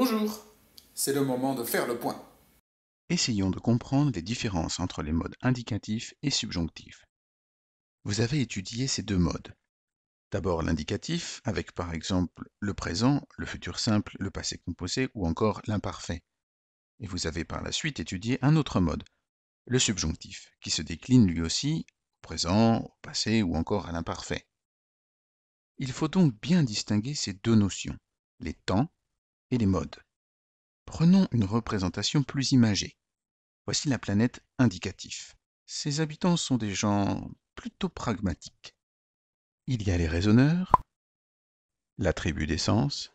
Bonjour C'est le moment de faire le point. Essayons de comprendre les différences entre les modes indicatif et subjonctif. Vous avez étudié ces deux modes. D'abord l'indicatif, avec par exemple le présent, le futur simple, le passé composé ou encore l'imparfait. Et vous avez par la suite étudié un autre mode, le subjonctif, qui se décline lui aussi au présent, au passé ou encore à l'imparfait. Il faut donc bien distinguer ces deux notions, les temps et les modes. Prenons une représentation plus imagée. Voici la planète indicatif. Ses habitants sont des gens plutôt pragmatiques. Il y a les raisonneurs, la tribu des sens,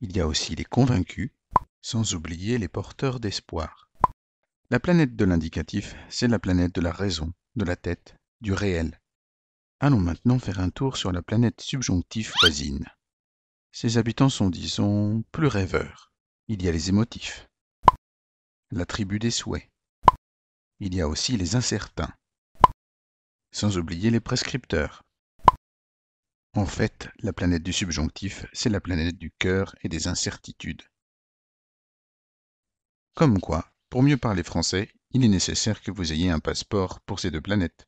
il y a aussi les convaincus, sans oublier les porteurs d'espoir. La planète de l'indicatif, c'est la planète de la raison, de la tête, du réel. Allons maintenant faire un tour sur la planète subjonctif voisine. Ses habitants sont, disons, plus rêveurs. Il y a les émotifs, la tribu des souhaits. Il y a aussi les incertains, sans oublier les prescripteurs. En fait, la planète du subjonctif, c'est la planète du cœur et des incertitudes. Comme quoi, pour mieux parler français, il est nécessaire que vous ayez un passeport pour ces deux planètes.